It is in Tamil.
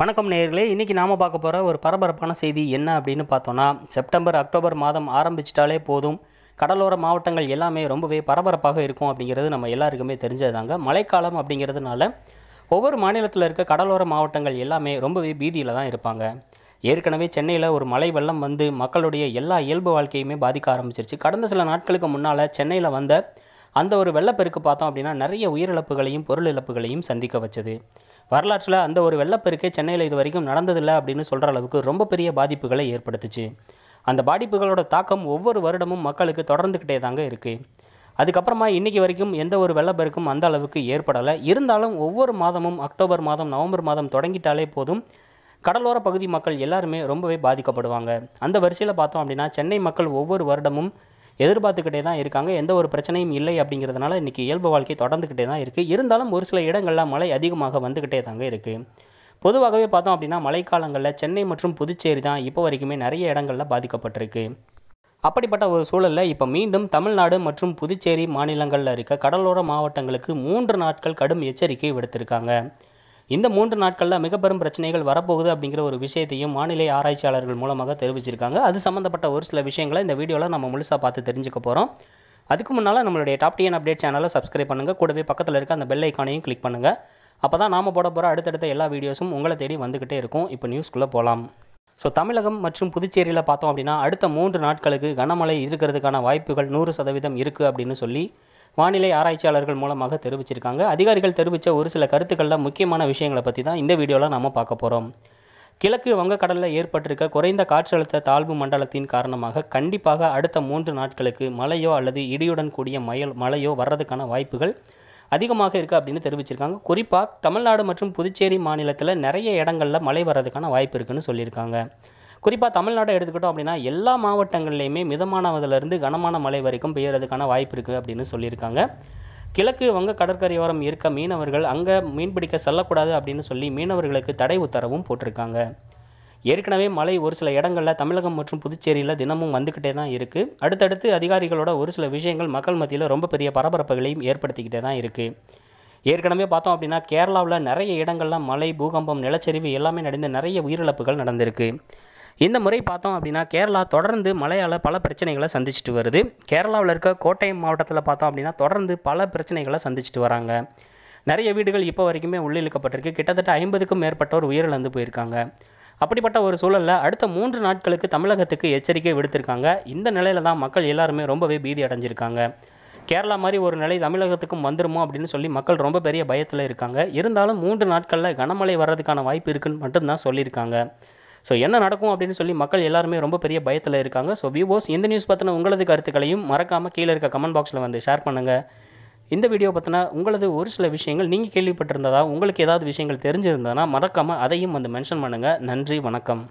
வணக்கம் நேர்களே இன்றைக்கி நாம் பார்க்க போகிற ஒரு பரபரப்பான செய்தி என்ன அப்படின்னு பார்த்தோன்னா செப்டம்பர் அக்டோபர் மாதம் ஆரம்பிச்சிட்டாலே போதும் கடலோர மாவட்டங்கள் எல்லாமே ரொம்பவே பரபரப்பாக இருக்கும் அப்படிங்கிறது நம்ம எல்லாருக்குமே தெரிஞ்சதாங்க மழைக்காலம் அப்படிங்கிறதுனால ஒவ்வொரு மாநிலத்தில் இருக்க கடலோர மாவட்டங்கள் எல்லாமே ரொம்பவே பீதியில் தான் இருப்பாங்க ஏற்கனவே சென்னையில் ஒரு மழை வெள்ளம் வந்து மக்களுடைய எல்லா இயல்பு வாழ்க்கையுமே பாதிக்க ஆரம்பிச்சிருச்சு கடந்த சில நாட்களுக்கு முன்னால் சென்னையில் வந்த அந்த ஒரு வெள்ளப்பெருக்கு பார்த்தோம் அப்படின்னா நிறைய உயிரிழப்புகளையும் பொருள் இழப்புகளையும் சந்திக்க வச்சது வரலாற்றில் அந்த ஒரு வெள்ளப்பெருக்கே சென்னையில் இது வரைக்கும் நடந்ததில்லை அப்படின்னு சொல்கிற அளவுக்கு ரொம்ப பெரிய பாதிப்புகளை ஏற்படுத்துச்சு அந்த பாதிப்புகளோட தாக்கம் ஒவ்வொரு வருடமும் மக்களுக்கு தொடர்ந்துக்கிட்டே தாங்க இருக்குது அதுக்கப்புறமா இன்றைக்கி வரைக்கும் எந்த ஒரு வெள்ளப்பெருக்கும் அந்த அளவுக்கு ஏற்படலை இருந்தாலும் ஒவ்வொரு மாதமும் அக்டோபர் மாதம் நவம்பர் மாதம் தொடங்கிட்டாலே போதும் கடலோர பகுதி மக்கள் எல்லாருமே ரொம்பவே பாதிக்கப்படுவாங்க அந்த வரிசையில் பார்த்தோம் அப்படின்னா சென்னை மக்கள் ஒவ்வொரு வருடமும் எதிர்பார்த்துக்கிட்டே தான் இருக்காங்க எந்த ஒரு பிரச்சனையும் இல்லை அப்படிங்கிறதுனால இன்றைக்கி இயல்பு வாழ்க்கை தொடர்ந்துக்கிட்டே தான் இருக்குது இருந்தாலும் ஒரு சில இடங்களில் மழை அதிகமாக வந்துக்கிட்டே தாங்க இருக்குது பொதுவாகவே பார்த்தோம் அப்படின்னா மழைக்காலங்களில் சென்னை மற்றும் புதுச்சேரி தான் இப்போ வரைக்குமே நிறைய இடங்களில் பாதிக்கப்பட்டிருக்கு அப்படிப்பட்ட ஒரு சூழலில் இப்போ மீண்டும் தமிழ்நாடு மற்றும் புதுச்சேரி மாநிலங்களில் இருக்க கடலோர மாவட்டங்களுக்கு மூன்று நாட்கள் கடும் எச்சரிக்கை விடுத்திருக்காங்க இந்த மூன்று நாட்களில் மிக பெரும் பிரச்சனைகள் வரப்போகுது அப்படிங்கிற ஒரு விஷயத்தையும் வானிலை ஆராய்ச்சியாளர்கள் மூலமாக தெரிவிச்சிருக்காங்க அது சம்மந்தப்பட்ட ஒரு சில விஷயங்களை இந்த வீடியோவில் நம்ம முழுசாக பார்த்து தெரிஞ்சுக்க போகிறோம் அதுக்கு முன்னால் நம்மளுடைய டாப் டிஎன் அப்டேட் சேனலை சப்ஸ்கிரைப் பண்ணுங்கள் கூடவே பக்கத்தில் இருக்க அந்த பெல் ஐக்கானையும் கிளிக் பண்ணுங்கள் அப்போ தான் நாம் போட போகிற அடுத்தடுத்த எல்லா வீடியோஸும் உங்களை தேடி வந்துக்கிட்டே இருக்கும் இப்போ நியூஸ்க்குள்ளே போகலாம் ஸோ தமிழகம் மற்றும் புதுச்சேரியில் பார்த்தோம் அப்படின்னா அடுத்த மூன்று நாட்களுக்கு கனமழை இருக்கிறதுக்கான வாய்ப்புகள் நூறு சதவீதம் இருக்குது அப்படின்னு சொல்லி வானிலை ஆராய்ச்சியாளர்கள் மூலமாக தெரிவிச்சிருக்காங்க அதிகாரிகள் தெரிவித்த ஒரு சில கருத்துக்களில் முக்கியமான விஷயங்களை பற்றி தான் இந்த வீடியோவில் நம்ம பார்க்க போகிறோம் கிழக்கு வங்கக்கடலில் ஏற்பட்டிருக்க குறைந்த காற்றழுத்த தாழ்வு மண்டலத்தின் காரணமாக கண்டிப்பாக அடுத்த மூன்று நாட்களுக்கு மழையோ அல்லது இடியுடன் கூடிய மயல் மழையோ வர்றதுக்கான வாய்ப்புகள் அதிகமாக இருக்குது அப்படின்னு தெரிவிச்சிருக்காங்க குறிப்பாக தமிழ்நாடு மற்றும் புதுச்சேரி மாநிலத்தில் நிறைய இடங்களில் மழை வர்றதுக்கான வாய்ப்பு இருக்குதுன்னு சொல்லியிருக்காங்க குறிப்பாக தமிழ்நாட்டை எடுத்துக்கிட்டோம் அப்படின்னா எல்லா மாவட்டங்கள்லேயுமே மிதமானவதிலிருந்து கனமான மழை வரைக்கும் பெய்யறதுக்கான வாய்ப்பு இருக்குது அப்படின்னு சொல்லியிருக்காங்க கிழக்கு வங்க கடற்கரையோரம் இருக்க மீனவர்கள் அங்கே மீன்பிடிக்க செல்லக்கூடாது அப்படின்னு சொல்லி மீனவர்களுக்கு தடை உத்தரவும் போட்டிருக்காங்க ஏற்கனவே மழை ஒரு சில இடங்களில் தமிழகம் மற்றும் புதுச்சேரியில் தினமும் வந்துக்கிட்டே தான் இருக்குது அடுத்தடுத்து அதிகாரிகளோட ஒரு சில விஷயங்கள் மக்கள் மத்தியில் ரொம்ப பெரிய பரபரப்புகளையும் ஏற்படுத்திக்கிட்டே தான் இருக்குது ஏற்கனவே பார்த்தோம் அப்படின்னா கேரளாவில் நிறைய இடங்களில் மழை பூகம்பம் நிலச்சரிவு எல்லாமே நடந்து நிறைய உயிரிழப்புகள் நடந்திருக்கு இந்த முறை பார்த்தோம் அப்படின்னா கேரளா தொடர்ந்து மழையால் பல பிரச்சனைகளை சந்திச்சுட்டு வருது கேரளாவில் இருக்க கோட்டயம் மாவட்டத்தில் பார்த்தோம் அப்படின்னா தொடர்ந்து பல பிரச்சனைகளை சந்திச்சுட்டு வராங்க நிறைய வீடுகள் இப்போ வரைக்குமே உள்ளே இழுக்கப்பட்டிருக்கு கிட்டத்தட்ட ஐம்பதுக்கும் மேற்பட்டோர் உயிரிழந்து போயிருக்காங்க அப்படிப்பட்ட ஒரு சூழலில் அடுத்த மூன்று நாட்களுக்கு தமிழகத்துக்கு எச்சரிக்கை விடுத்திருக்காங்க இந்த நிலையில தான் மக்கள் எல்லாருமே ரொம்பவே பீதி அடைஞ்சிருக்காங்க கேரளா மாதிரி ஒரு நிலை தமிழகத்துக்கும் வந்துருமோ அப்படின்னு சொல்லி மக்கள் ரொம்ப பெரிய பயத்தில் இருக்காங்க இருந்தாலும் மூன்று நாட்களில் கனமழை வர்றதுக்கான வாய்ப்பு இருக்குன்னு மட்டும்தான் சொல்லியிருக்காங்க ஸோ என்ன நடக்கும் அப்படின்னு சொல்லி மக்கள் எல்லாருமே ரொம்ப பெரிய பயத்தில் இருக்காங்க ஸோ வியூவோஸ் இந்த நியூஸ் பற்றின உங்களது கருத்துக்களையும் மறக்காமல் கீழே இருக்க கமெண்ட் பாக்ஸில் வந்து ஷேர் பண்ணுங்கள் இந்த வீடியோ பற்றின உங்களது ஒரு சில விஷயங்கள் நீங்கள் கேள்விப்பட்டிருந்ததா உங்களுக்கு ஏதாவது விஷயங்கள் தெரிஞ்சிருந்ததுன்னா மறக்காமல் அதையும் வந்து மென்ஷன் பண்ணுங்கள் நன்றி வணக்கம்